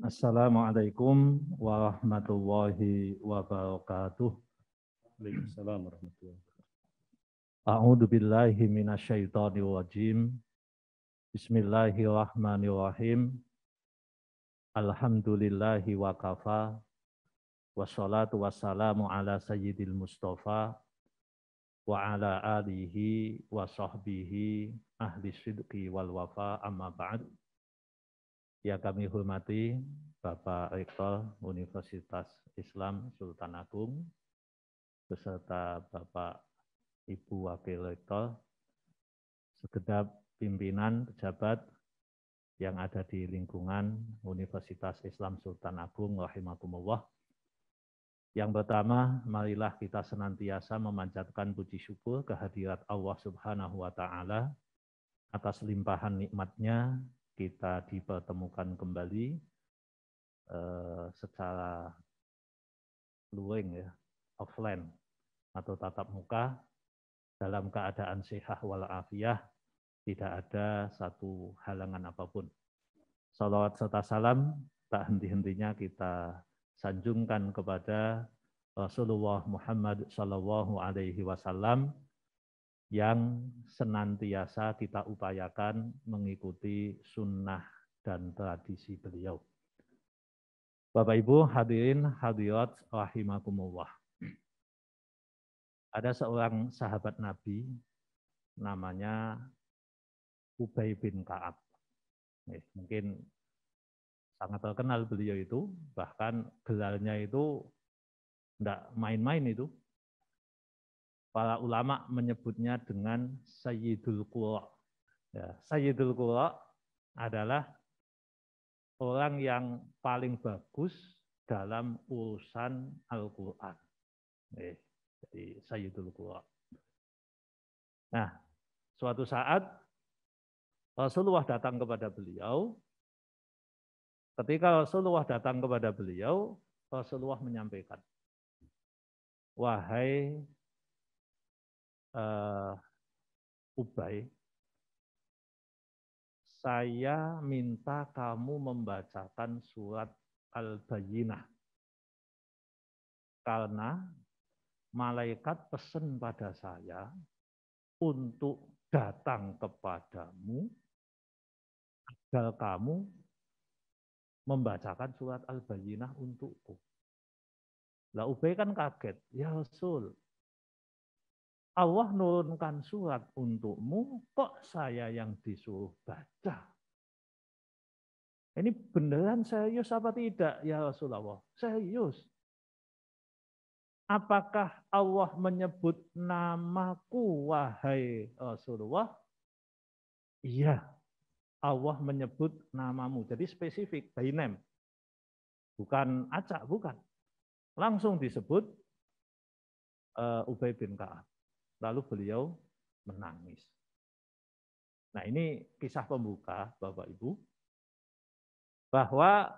Assalamualaikum warahmatullahi wabarakatuh. Waalaikumsalam warahmatullahi wabarakatuh. A'udzu billahi minasyaitonir rajim. Bismillahirrahmanirrahim. Alhamdulillahi wa kafa. Wassalatu wassalamu ala sayyidil mustafa wa ala alihi wa sahbihi ahli sidqi wal wafa amma ba'du yang kami hormati Bapak Rektor Universitas Islam Sultan Agung, beserta Bapak Ibu Wakil Rektor, segedap pimpinan pejabat yang ada di lingkungan Universitas Islam Sultan Agung rahimakumullah. Yang pertama, marilah kita senantiasa memanjatkan puji syukur kehadirat Allah Subhanahu wa taala atas limpahan nikmatnya kita dipertemukan kembali eh, secara luring ya, offline atau tatap muka dalam keadaan sehat walafiat tidak ada satu halangan apapun. Salawat serta salam tak henti-hentinya kita sanjungkan kepada Rasulullah Muhammad Sallallahu Alaihi Wasallam yang senantiasa kita upayakan mengikuti sunnah dan tradisi beliau. Bapak Ibu hadirin hadirat rahimakumullah. Ada seorang sahabat Nabi namanya Ubay bin Ka'ab. Eh, mungkin sangat terkenal beliau itu, bahkan gelarnya itu tidak main-main itu para ulama menyebutnya dengan Sayyidul Qura. Ya, Sayyidul Qura adalah orang yang paling bagus dalam urusan Al-Quran. Eh, jadi Sayyidul Qura. Nah, suatu saat Rasulullah datang kepada beliau. Ketika Rasulullah datang kepada beliau, Rasulullah menyampaikan, Wahai uh, Ubay, saya minta kamu membacakan surat Al-Bayyinah. Karena malaikat pesan pada saya untuk datang kepadamu agar kamu membacakan surat Al-Bayyinah untukku. Lah Ubay kan kaget, ya Rasul, Allah nurunkan surat untukmu, kok saya yang disuruh baca? Ini beneran serius apa tidak ya Rasulullah? Serius. Apakah Allah menyebut namaku wahai Rasulullah? Iya, Allah menyebut namamu. Jadi spesifik, by name. Bukan acak, bukan. Langsung disebut uh, Ubay bin Ka'ab lalu beliau menangis. Nah ini kisah pembuka Bapak Ibu, bahwa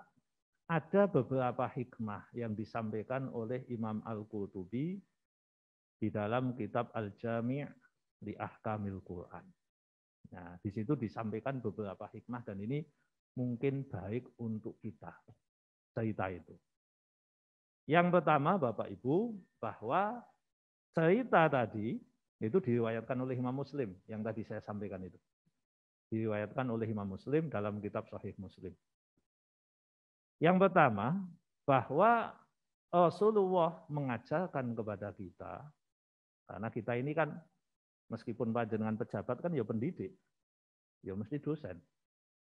ada beberapa hikmah yang disampaikan oleh Imam Al-Qurtubi di dalam kitab Al-Jami' di Ahkamil Quran. Nah, di situ disampaikan beberapa hikmah dan ini mungkin baik untuk kita cerita itu. Yang pertama Bapak Ibu bahwa cerita tadi itu diriwayatkan oleh Imam Muslim yang tadi saya sampaikan itu. Diriwayatkan oleh Imam Muslim dalam kitab Sahih Muslim. Yang pertama, bahwa Rasulullah mengajarkan kepada kita, karena kita ini kan meskipun dengan pejabat kan ya pendidik, ya mesti dosen.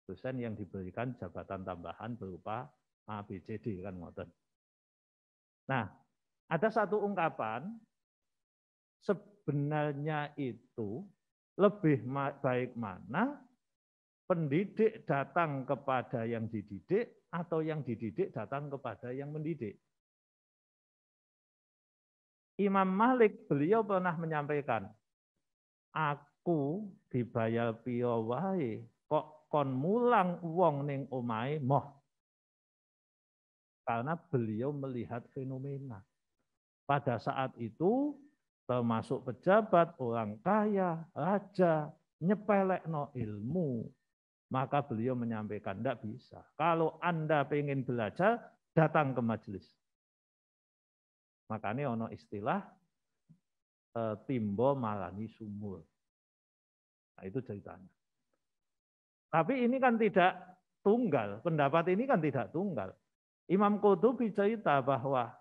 Dosen yang diberikan jabatan tambahan berupa A, B, C, D kan ngoten. Nah, ada satu ungkapan sebenarnya itu lebih baik mana pendidik datang kepada yang dididik atau yang dididik datang kepada yang mendidik. Imam Malik beliau pernah menyampaikan, aku dibayar piawai kok kon mulang uang ning omahe moh. Karena beliau melihat fenomena. Pada saat itu termasuk pejabat, orang kaya, raja, nyepelek no ilmu. Maka beliau menyampaikan, tidak bisa. Kalau Anda ingin belajar, datang ke majelis. Makanya ono istilah eh, timbo malani sumur. Nah, itu ceritanya. Tapi ini kan tidak tunggal. Pendapat ini kan tidak tunggal. Imam Qutubi cerita bahwa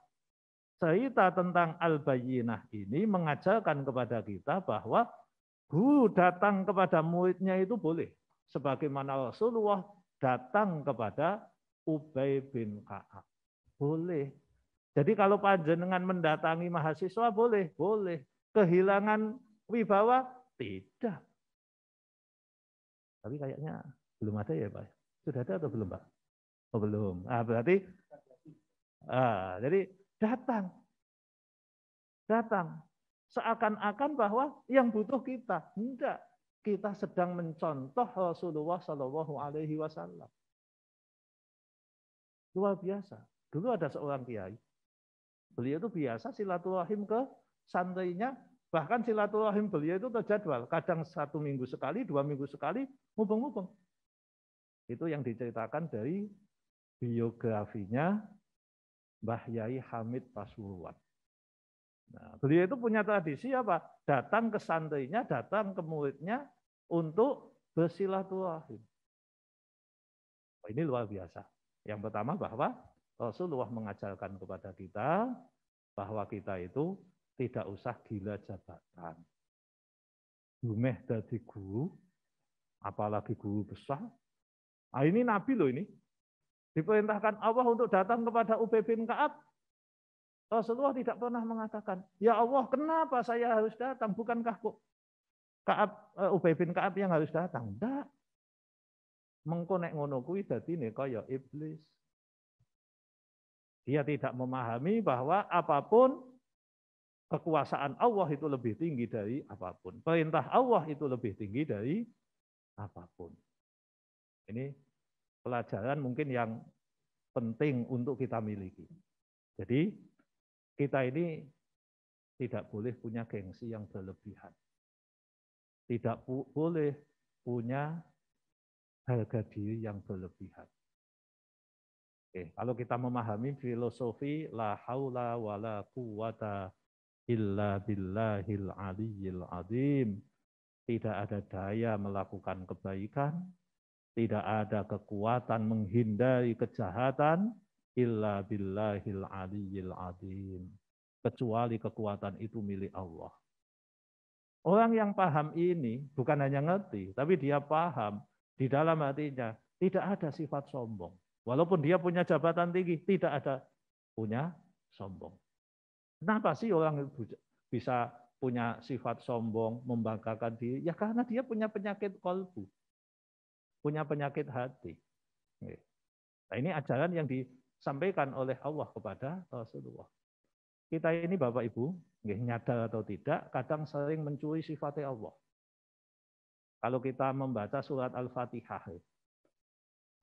cerita tentang al-bayyinah ini mengajarkan kepada kita bahwa guru datang kepada muridnya itu boleh. Sebagaimana Rasulullah datang kepada Ubay bin Ka'ab. Boleh. Jadi kalau panjenengan mendatangi mahasiswa boleh, boleh. Kehilangan wibawa tidak. Tapi kayaknya belum ada ya Pak. Sudah ada atau belum Pak? Oh, belum. Ah berarti ah, jadi datang. Datang. Seakan-akan bahwa yang butuh kita. Tidak. Kita sedang mencontoh Rasulullah Shallallahu Alaihi Wasallam. Luar biasa. Dulu ada seorang kiai. Beliau itu biasa silaturahim ke santrinya. Bahkan silaturahim beliau itu terjadwal. Kadang satu minggu sekali, dua minggu sekali, mubeng-mubeng. Itu yang diceritakan dari biografinya Mbah Yai Hamid Pasuruan. Nah, beliau itu punya tradisi apa? Datang ke santrinya, datang ke muridnya untuk bersilaturahim. Oh, ini luar biasa. Yang pertama bahwa Rasulullah mengajarkan kepada kita bahwa kita itu tidak usah gila jabatan. Gumeh dari guru, apalagi guru besar. Ah ini Nabi loh ini. Diperintahkan Allah untuk datang kepada Ubay bin Ka'ab. Rasulullah tidak pernah mengatakan, Ya Allah, kenapa saya harus datang? Bukankah kok Kaab, eh, Ubay bin Kaab yang harus datang? Tidak. Mengkonek ngono kuwi ini kaya iblis. Dia tidak memahami bahwa apapun kekuasaan Allah itu lebih tinggi dari apapun. Perintah Allah itu lebih tinggi dari apapun. Ini pelajaran mungkin yang penting untuk kita miliki. Jadi kita ini tidak boleh punya gengsi yang berlebihan. Tidak boleh punya harga diri yang berlebihan. Oke, kalau kita memahami filosofi la haula wala quwata illa billahil aliyil adim, tidak ada daya melakukan kebaikan, tidak ada kekuatan menghindari kejahatan illa billahil aliyil adim. Kecuali kekuatan itu milik Allah. Orang yang paham ini bukan hanya ngerti, tapi dia paham di dalam hatinya tidak ada sifat sombong. Walaupun dia punya jabatan tinggi, tidak ada punya sombong. Kenapa sih orang bisa punya sifat sombong, membanggakan diri? Ya karena dia punya penyakit kolbu punya penyakit hati. Nah, ini ajaran yang disampaikan oleh Allah kepada Rasulullah. Kita ini Bapak Ibu, nyadar atau tidak, kadang sering mencuri sifatnya Allah. Kalau kita membaca surat Al-Fatihah,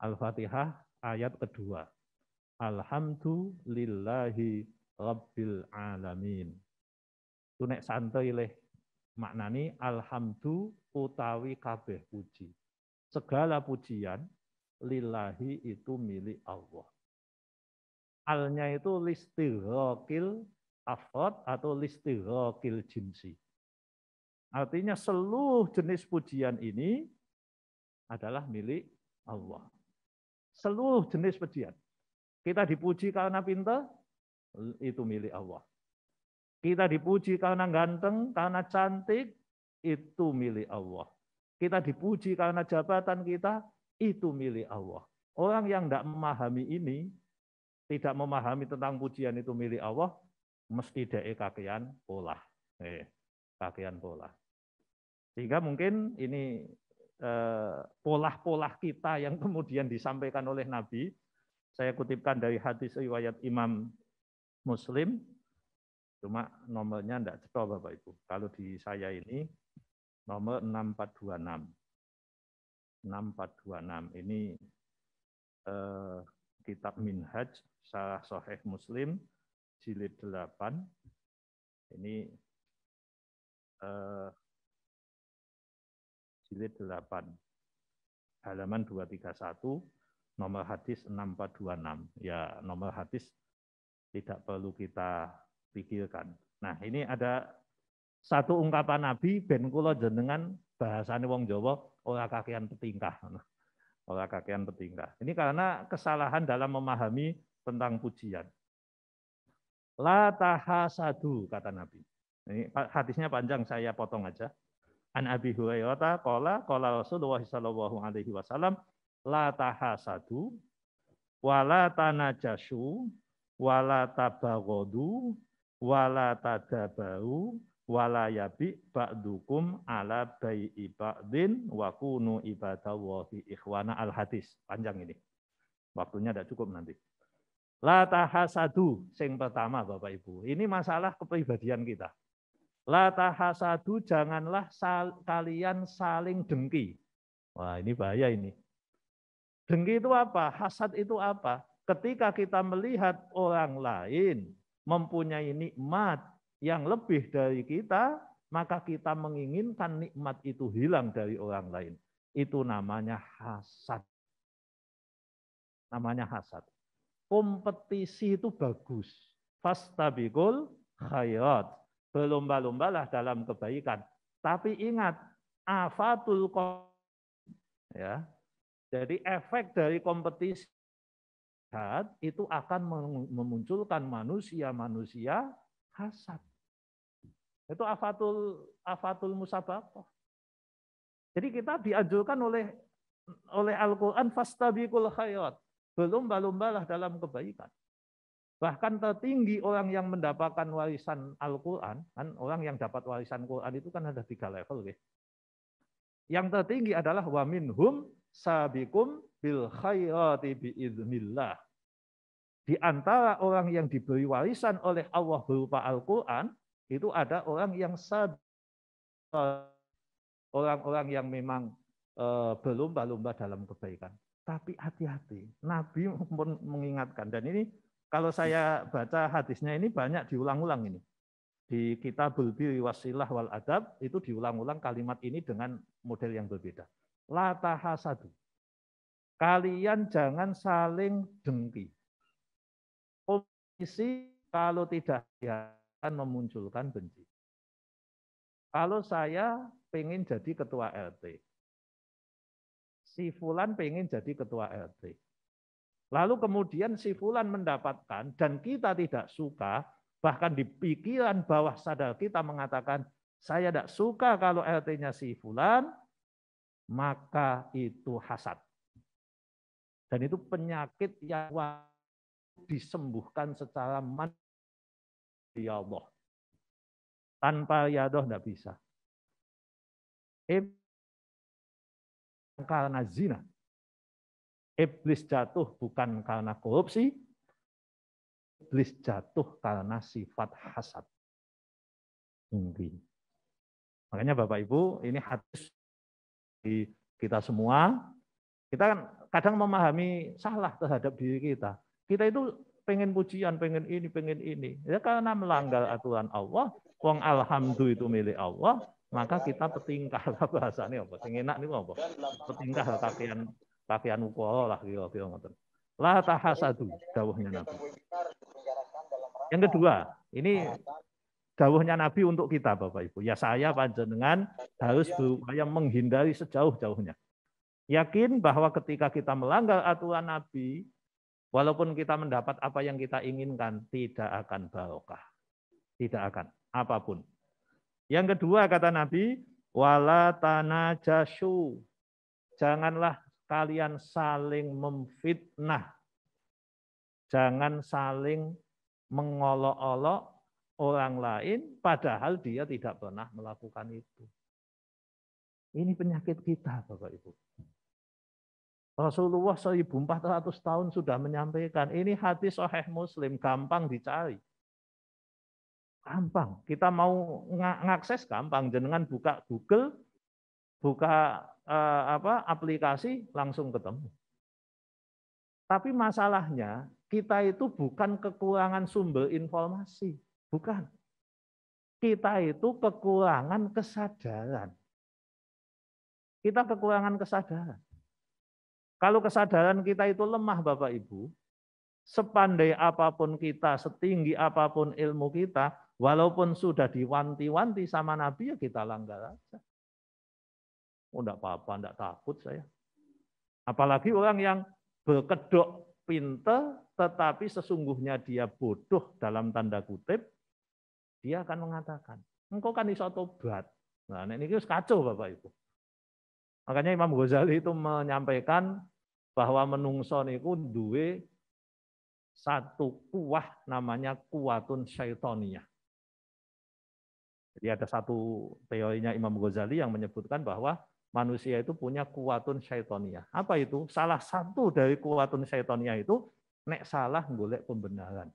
Al-Fatihah ayat kedua. Alhamdulillahi Rabbil Alamin. Tunek santai leh maknani alhamdu utawi kabeh puji. Segala pujian lillahi itu milik Allah. Alnya itu listirokil afot atau listirokil jinsi. Artinya seluruh jenis pujian ini adalah milik Allah. Seluruh jenis pujian. Kita dipuji karena pinter, itu milik Allah. Kita dipuji karena ganteng, karena cantik, itu milik Allah kita dipuji karena jabatan kita, itu milik Allah. Orang yang tidak memahami ini, tidak memahami tentang pujian itu milik Allah, mesti dae kakean pola. Eh, kakean pola. Sehingga mungkin ini pola-pola eh, kita yang kemudian disampaikan oleh Nabi, saya kutipkan dari hadis riwayat Imam Muslim, cuma nomornya tidak cetol Bapak Ibu. Kalau di saya ini nomor 6426. 6426 ini eh, kitab Minhaj Syarah Sahih Muslim jilid 8. Ini eh, jilid 8 halaman 231 nomor hadis 6426. Ya, nomor hadis tidak perlu kita pikirkan. Nah, ini ada satu ungkapan Nabi ben kula jenengan bahasane wong Jawa ora kakean petingkah. Ora kakean petingkah. Ini karena kesalahan dalam memahami tentang pujian. La tahasadu kata Nabi. Ini hadisnya panjang saya potong aja. An Abi Hurairah qala qala Rasulullah sallallahu alaihi wasallam la tahasadu wala tanajasu wala tabaghadu wala tadabau Wala yabi ba'dukum ala bai'i ba'din wa kunu ibadallahi ikhwana al hadis. Panjang ini. Waktunya tidak cukup nanti. La tahasadu sing pertama Bapak Ibu. Ini masalah kepribadian kita. La tahasadu janganlah sal, kalian saling dengki. Wah, ini bahaya ini. Dengki itu apa? Hasad itu apa? Ketika kita melihat orang lain mempunyai nikmat yang lebih dari kita, maka kita menginginkan nikmat itu hilang dari orang lain. Itu namanya hasad. Namanya hasad. Kompetisi itu bagus. Fasta Fastabikul khairat. Berlomba-lombalah dalam kebaikan. Tapi ingat, afatul ya. Jadi efek dari kompetisi itu akan memunculkan manusia-manusia hasad. Itu afatul afatul musabakoh. Jadi kita diajukan oleh oleh Al-Qur'an fastabiqul belum Berlomba-lombalah dalam kebaikan. Bahkan tertinggi orang yang mendapatkan warisan Al-Quran, kan orang yang dapat warisan Quran itu kan ada tiga level. Ya. Yang tertinggi adalah waminhum sabikum bil khairati biiznillah. Di antara orang yang diberi warisan oleh Allah berupa Al-Quran, itu ada orang yang orang-orang yang memang eh, berlomba-lomba dalam kebaikan. Tapi hati-hati, Nabi pun mengingatkan. Dan ini kalau saya baca hadisnya ini banyak diulang-ulang ini. Di Kitabul Bulbiri Wasilah Wal Adab itu diulang-ulang kalimat ini dengan model yang berbeda. lataha satu Kalian jangan saling dengki. Komisi kalau tidak ya akan memunculkan benci. Kalau saya pengen jadi ketua RT, si Fulan pengen jadi ketua RT. Lalu kemudian si Fulan mendapatkan dan kita tidak suka, bahkan di pikiran bawah sadar kita mengatakan, saya tidak suka kalau RT-nya si Fulan, maka itu hasad. Dan itu penyakit yang disembuhkan secara manis riyadhah. Tanpa riyadhah enggak bisa. Iblis karena zina. Iblis jatuh bukan karena korupsi. Iblis jatuh karena sifat hasad. Mungkin. Makanya Bapak Ibu, ini hadis di kita semua. Kita kan kadang memahami salah terhadap diri kita. Kita itu pengen pujian, pengen ini, pengen ini. Ya karena melanggar aturan Allah, wong alhamdu itu milik Allah, maka kita petingkah lah bahasanya apa? Sing enak niku apa? Petingkah kakean kakean ukara lah kira-kira ngoten. La tahasadu dawuhnya Nabi. Yang kedua, ini dawuhnya Nabi untuk kita Bapak Ibu. Ya saya panjenengan harus berupaya menghindari sejauh-jauhnya. Yakin bahwa ketika kita melanggar aturan Nabi, Walaupun kita mendapat apa yang kita inginkan, tidak akan barokah. Tidak akan, apapun. Yang kedua kata Nabi, wala tanajasu. Janganlah kalian saling memfitnah. Jangan saling mengolok-olok orang lain padahal dia tidak pernah melakukan itu. Ini penyakit kita, Bapak Ibu. Rasulullah 1400 tahun sudah menyampaikan, ini hadis soheh Muslim, gampang dicari. Gampang. Kita mau ngakses gampang, jangan buka Google, buka eh, apa aplikasi langsung ketemu. Tapi masalahnya kita itu bukan kekurangan sumber informasi, bukan. Kita itu kekurangan kesadaran. Kita kekurangan kesadaran kalau kesadaran kita itu lemah Bapak Ibu, sepandai apapun kita, setinggi apapun ilmu kita, walaupun sudah diwanti-wanti sama Nabi ya kita langgar aja. Oh enggak apa-apa, enggak takut saya. Apalagi orang yang berkedok pinter tetapi sesungguhnya dia bodoh dalam tanda kutip, dia akan mengatakan, engkau kan iso tobat. Nah, ini harus kacau Bapak Ibu. Makanya Imam Ghazali itu menyampaikan bahwa menungso niku duwe satu kuah namanya kuatun syaitonia. Jadi ada satu teorinya Imam Ghazali yang menyebutkan bahwa manusia itu punya kuatun syaitonia. Apa itu? Salah satu dari kuatun syaitonia itu nek salah golek pembenaran.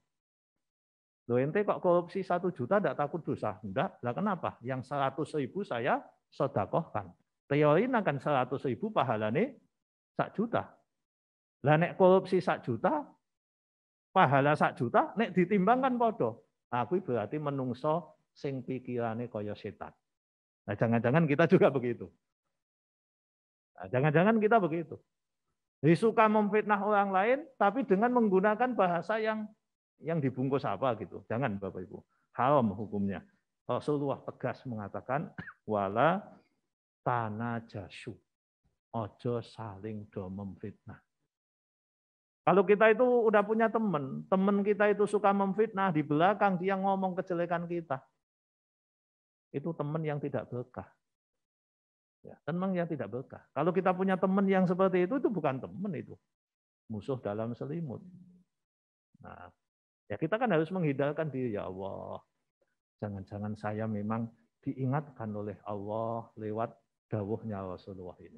lo ente kok korupsi satu juta tidak takut dosa? Enggak. Lah kenapa? Yang seratus ribu saya sodakohkan. Teori akan seratus ribu pahalane sak juta. Lah nek korupsi sak juta, pahala sak juta, nek ditimbangkan podo. Aku nah, berarti menungso sing pikirane kaya setan. Nah, jangan-jangan kita juga begitu. Nah, jangan-jangan kita begitu. Jadi memfitnah orang lain, tapi dengan menggunakan bahasa yang yang dibungkus apa gitu. Jangan Bapak Ibu. Haram hukumnya. Rasulullah tegas mengatakan wala tanah jasu. Ojo saling do memfitnah. Kalau kita itu udah punya teman, teman kita itu suka memfitnah di belakang, dia ngomong kejelekan kita. Itu teman yang tidak berkah. Ya, teman yang tidak berkah. Kalau kita punya teman yang seperti itu, itu bukan teman itu. Musuh dalam selimut. Nah, ya kita kan harus menghindarkan diri. Ya Allah, jangan-jangan saya memang diingatkan oleh Allah lewat dawuhnya Rasulullah ini.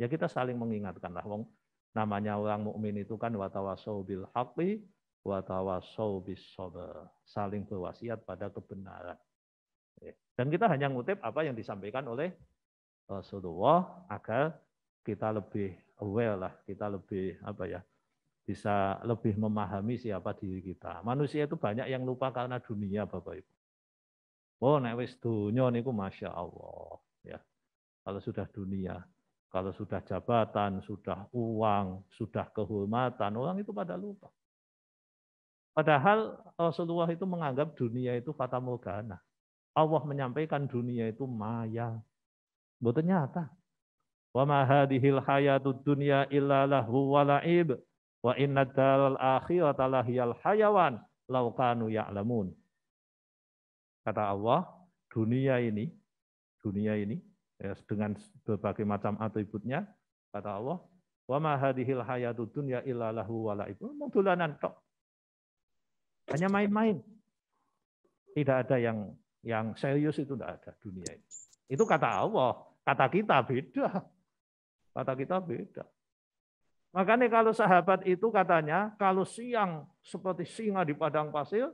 Ya kita saling mengingatkanlah. Wong Namanya orang mukmin itu kan watawasau bil haqqi watawasau bis sabr. Saling berwasiat pada kebenaran. Ya. Dan kita hanya ngutip apa yang disampaikan oleh eh, Rasulullah agar kita lebih aware lah, kita lebih apa ya, bisa lebih memahami siapa diri kita. Manusia itu banyak yang lupa karena dunia, Bapak Ibu. Oh, nek wis dunia niku masya Allah. Ya, kalau sudah dunia. Kalau sudah jabatan, sudah uang, sudah kehormatan, orang itu pada lupa. Padahal Rasulullah itu menganggap dunia itu fata morgana. Allah menyampaikan dunia itu maya. Betul nyata. Wa ma hadhil hayatu dunya illa lahu wa la'ib wa inna dalal akhirata lahiyal hayawan law kanu ya'lamun. Kata Allah, dunia ini, dunia ini ya, dengan berbagai macam atributnya kata Allah wa ma hadhil hayatud dunya illa lahu wa laibun mudulanan tok hanya main-main tidak ada yang yang serius itu tidak ada dunia ini itu kata Allah kata kita beda kata kita beda makanya kalau sahabat itu katanya kalau siang seperti singa di padang pasir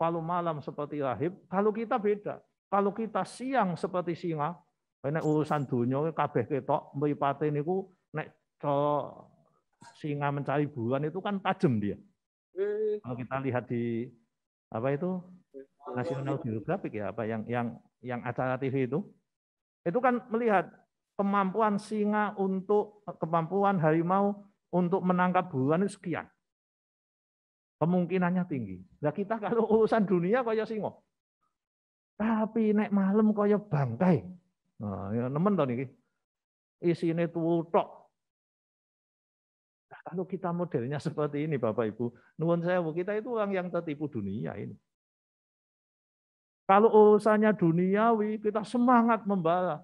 kalau malam seperti rahib kalau kita beda kalau kita siang seperti singa Nek urusan dunia kabeh ketok mripate niku nek singa mencari buruan itu kan tajam dia. Hmm. Kalau kita lihat di apa itu National Geographic ya apa yang yang yang acara TV itu itu kan melihat kemampuan singa untuk kemampuan harimau untuk menangkap buruan itu sekian kemungkinannya tinggi. Nah kita kalau urusan dunia kaya singo, tapi naik malam kaya bangkai. Nah, ya nemen to niki. Isine tuwul tok. Nah, kalau kita modelnya seperti ini Bapak Ibu, nuwun saya, kita itu orang yang tertipu dunia ini. Kalau urusannya duniawi, kita semangat membara.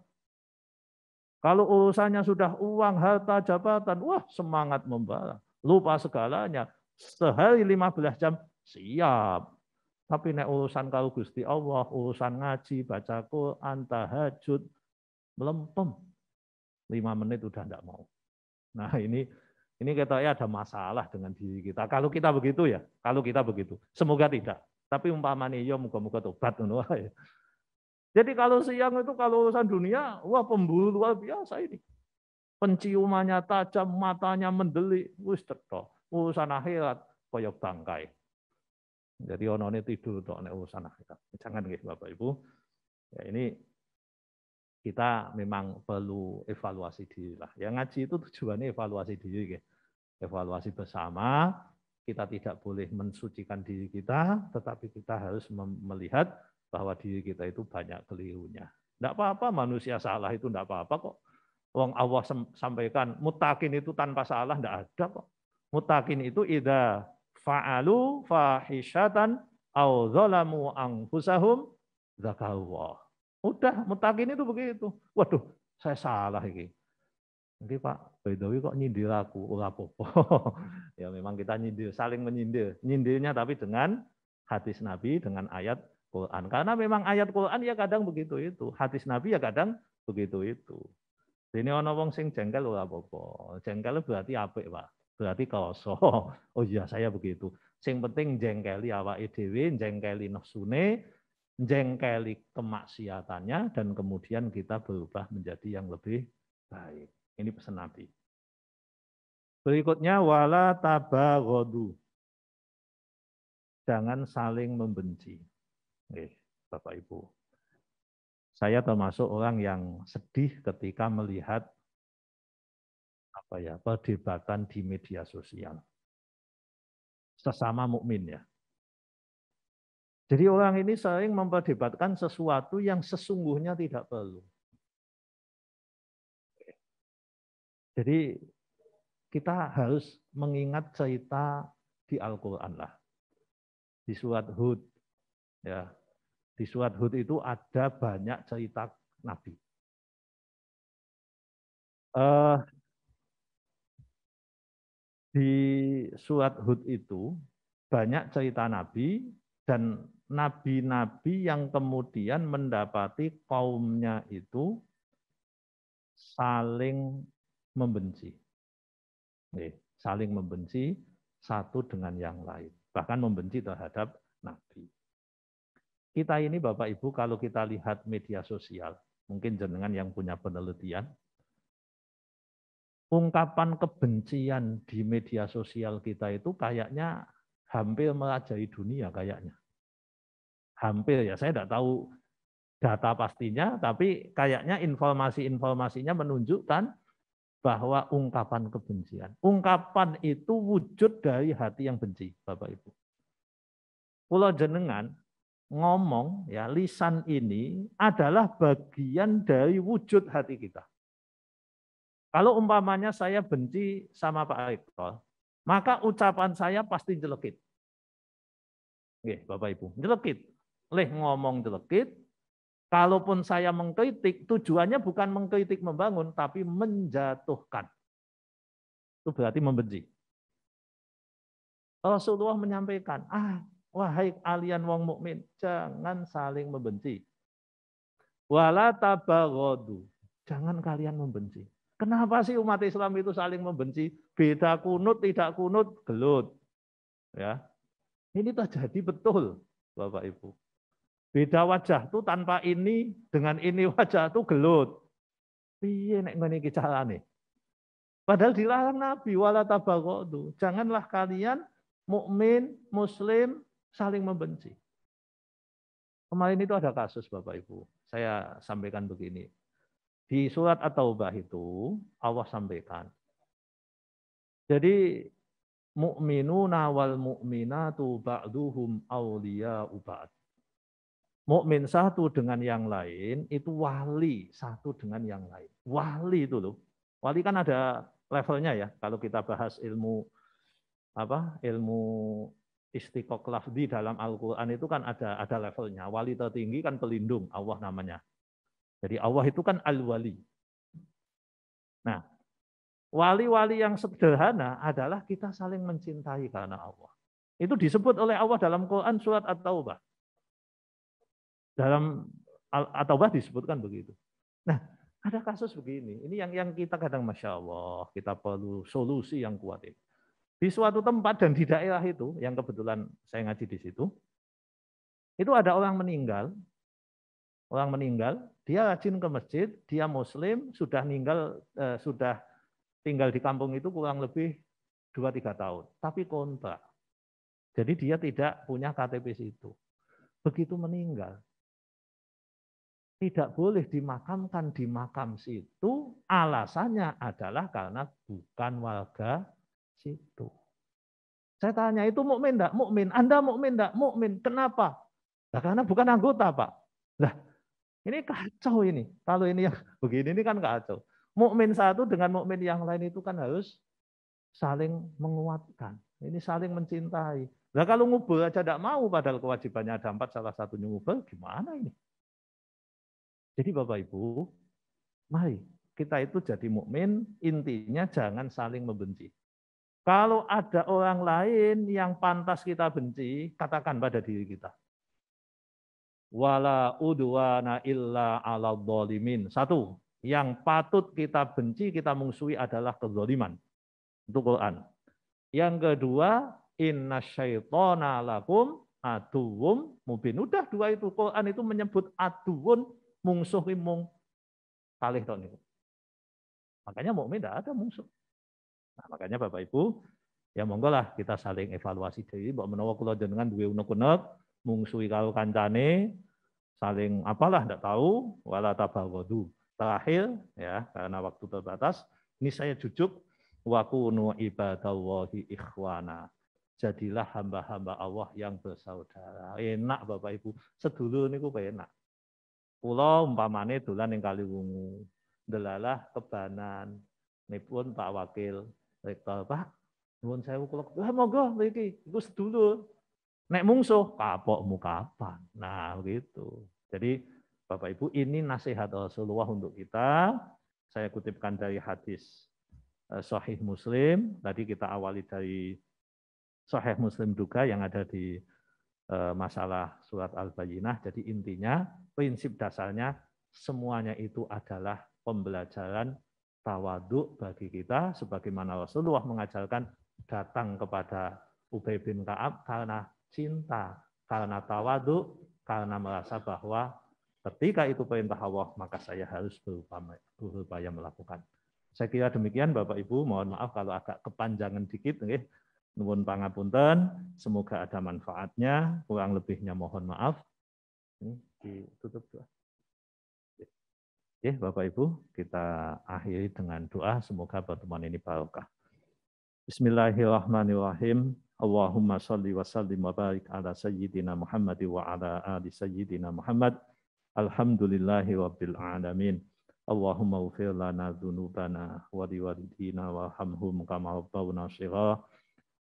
Kalau urusannya sudah uang, harta, jabatan, wah semangat membara. Lupa segalanya. Sehari 15 jam, siap. Tapi nek urusan kalau Gusti Allah, urusan ngaji, baca Quran, tahajud, melempem. Lima menit udah enggak mau. Nah ini ini kita ya ada masalah dengan diri kita. Kalau kita begitu ya, kalau kita begitu. Semoga tidak. Tapi umpamanya ya muka-muka tobat. Jadi kalau siang itu kalau urusan dunia, wah pemburu luar biasa ini. Penciumannya tajam, matanya mendelik, wis cetok. Urusan akhirat koyok bangkai. Jadi onone tidur tok urusan akhirat. Jangan gitu Bapak Ibu. Ya ini kita memang perlu evaluasi diri lah. Yang ngaji itu tujuannya evaluasi diri, ya. evaluasi bersama. Kita tidak boleh mensucikan diri kita, tetapi kita harus melihat bahwa diri kita itu banyak kelirunya. Tidak apa-apa manusia salah itu tidak apa-apa kok. Wong Allah sampaikan mutakin itu tanpa salah tidak ada kok. Mutakin itu ida fa'alu fahishatan au ang anfusahum zakawah. Udah mutakin itu begitu. Waduh, saya salah ini. Nanti Pak way kok nyindir aku, Ulah oh, popo. ya memang kita nyindir, saling menyindir. Nyindirnya tapi dengan hadis Nabi, dengan ayat Quran. Karena memang ayat Quran ya kadang begitu itu, hadis Nabi ya kadang begitu itu. Ini ono wong sing jengkel ulah oh, popo. Jengkel berarti apa Pak. Berarti kosong. Oh iya, saya begitu. Sing penting jengkeli awa dhewe, jengkeli nafsune, jengkeli kemaksiatannya dan kemudian kita berubah menjadi yang lebih baik. Ini pesan Nabi. Berikutnya wala tabaghadu. Jangan saling membenci. Eh, Bapak Ibu. Saya termasuk orang yang sedih ketika melihat apa ya perdebatan di media sosial sesama mukmin ya jadi orang ini sering memperdebatkan sesuatu yang sesungguhnya tidak perlu. Jadi kita harus mengingat cerita di Al-Quran lah. Di surat Hud. Ya. Di surat Hud itu ada banyak cerita Nabi. Uh, di surat Hud itu banyak cerita Nabi dan nabi-nabi yang kemudian mendapati kaumnya itu saling membenci. Eh, saling membenci satu dengan yang lain. Bahkan membenci terhadap nabi. Kita ini Bapak Ibu kalau kita lihat media sosial, mungkin jenengan yang punya penelitian, ungkapan kebencian di media sosial kita itu kayaknya hampir merajai dunia kayaknya hampir ya saya tidak tahu data pastinya, tapi kayaknya informasi-informasinya menunjukkan bahwa ungkapan kebencian. Ungkapan itu wujud dari hati yang benci, Bapak Ibu. Pulau jenengan ngomong ya lisan ini adalah bagian dari wujud hati kita. Kalau umpamanya saya benci sama Pak Rektor, maka ucapan saya pasti jelekit. Oke, Bapak Ibu, jelekit leh ngomong jelekit, kalaupun saya mengkritik, tujuannya bukan mengkritik membangun, tapi menjatuhkan. Itu berarti membenci. Rasulullah menyampaikan, ah wahai kalian wong mukmin, jangan saling membenci. Wala Jangan kalian membenci. Kenapa sih umat Islam itu saling membenci? Beda kunut, tidak kunut, gelut. Ya, ini terjadi betul, Bapak Ibu. Beda wajah tuh tanpa ini dengan ini wajah tuh gelut. Piye nek ngene iki carane? Padahal dilarang Nabi wala tabaghadu. Janganlah kalian mukmin, muslim saling membenci. Kemarin itu ada kasus Bapak Ibu. Saya sampaikan begini. Di surat At-Taubah itu Allah sampaikan. Jadi mukminuna wal mukminatu ba'duhum awliya'u ba'd mukmin satu dengan yang lain itu wali satu dengan yang lain. Wali itu loh. Wali kan ada levelnya ya. Kalau kita bahas ilmu apa? Ilmu istiqok lafdi dalam Al-Qur'an itu kan ada ada levelnya. Wali tertinggi kan pelindung Allah namanya. Jadi Allah itu kan al-wali. Nah, wali-wali yang sederhana adalah kita saling mencintai karena Allah. Itu disebut oleh Allah dalam Quran surat At-Taubah. Dalam At-Taubah disebutkan begitu. Nah, ada kasus begini. Ini yang yang kita kadang masya Allah kita perlu solusi yang kuat ini. Di suatu tempat dan di daerah itu, yang kebetulan saya ngaji di situ, itu ada orang meninggal, orang meninggal, dia rajin ke masjid, dia muslim, sudah meninggal, eh, sudah tinggal di kampung itu kurang lebih 2-3 tahun, tapi kontrak. Jadi dia tidak punya KTP situ. Begitu meninggal, tidak boleh dimakamkan di makam situ, alasannya adalah karena bukan warga situ. Saya tanya itu mukmin enggak? Mukmin. Anda mukmin enggak? Mukmin. Kenapa? Nah, karena bukan anggota, Pak. Nah, ini kacau ini. Kalau ini yang begini ini kan kacau. Mukmin satu dengan mukmin yang lain itu kan harus saling menguatkan. Ini saling mencintai. Nah kalau ngubur aja tidak mau, padahal kewajibannya ada empat, salah satunya ngubur, gimana ini? Jadi Bapak Ibu, mari kita itu jadi mukmin, intinya jangan saling membenci. Kalau ada orang lain yang pantas kita benci, katakan pada diri kita. Wala udwana illa ala dolimin. Satu, yang patut kita benci, kita mengusui adalah kezoliman. Itu Quran. Yang kedua, inna syaitona lakum aduwum mubin. Udah dua itu. Quran itu menyebut aduun Mungsuh ki mung kalih to niku. Makanya mukmin tidak ada mungsuh. Nah, makanya Bapak Ibu, ya monggo lah kita saling evaluasi diri. Mbok menawa kula jenengan duwe unek-unek, mungsuhi karo kancane, saling apalah ndak tahu, wala tabawadu. Terakhir ya, karena waktu terbatas, ini saya jujuk wa kunu ibadallahi ikhwana. Jadilah hamba-hamba Allah yang bersaudara. Enak Bapak Ibu, sedulur niku enak. Kula umpamane dolan kali Kaliwungu, delalah kebanan nipun Pak Wakil Rektor, Pak, nuwun sewu kula. Lah monggo mriki, iku sedulur. Nek mungsuh kapokmu kapan? Nah, begitu. Jadi Bapak Ibu, ini nasihat Rasulullah untuk kita. Saya kutipkan dari hadis eh, Sahih Muslim. Tadi kita awali dari Sahih Muslim juga yang ada di Eh, masalah surat Al-Bayyinah. Jadi intinya prinsip dasarnya semuanya itu adalah pembelajaran tawadu bagi kita sebagaimana Rasulullah mengajarkan datang kepada Ubay bin Ka'ab karena cinta, karena tawadu karena merasa bahwa ketika itu perintah Allah maka saya harus berupaya, berupaya melakukan. Saya kira demikian Bapak Ibu, mohon maaf kalau agak kepanjangan dikit Nuwun pangapunten, semoga ada manfaatnya, kurang lebihnya mohon maaf. Ini ditutup doa. Oke, Bapak Ibu, kita akhiri dengan doa semoga pertemuan ini barokah. Bismillahirrahmanirrahim. Allahumma salli wa sallim wa barik ala sayyidina Muhammad wa ala ali sayyidina Muhammad. Alhamdulillahi rabbil alamin. Allahumma ufir lana dhunubana wa liwalidina wa hamhum kama rabbawna shirah.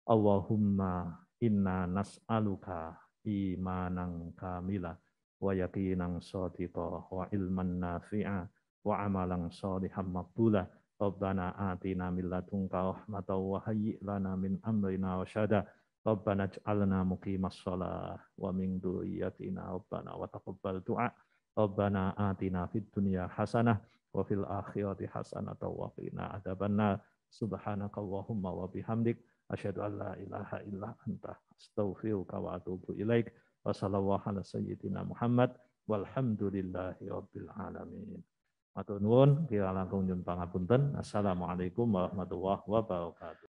Allahumma inna nas'aluka imanan kamila wa yakinan sadiqa wa ilman nafi'a wa amalan salihan maqbula Rabbana atina min ladunka rahmatan wa hayyi' lana min amrina rasyada Rabbana ij'alna muqimas shalah wa min dhurriyyatina Rabbana wa taqabbal du'a Rabbana atina fid dunya hasanah wa fil akhirati hasanah wa qina adzabannar subhanakallahumma wa bihamdika Asyhadu an la ilaha illa anta astaghfiruka wa atubu ilaik. Wassallallahu ala sayyidina Muhammad walhamdulillahi rabbil alamin. Matur nuwun, kira langkung nyun pangapunten. Assalamualaikum warahmatullahi wabarakatuh.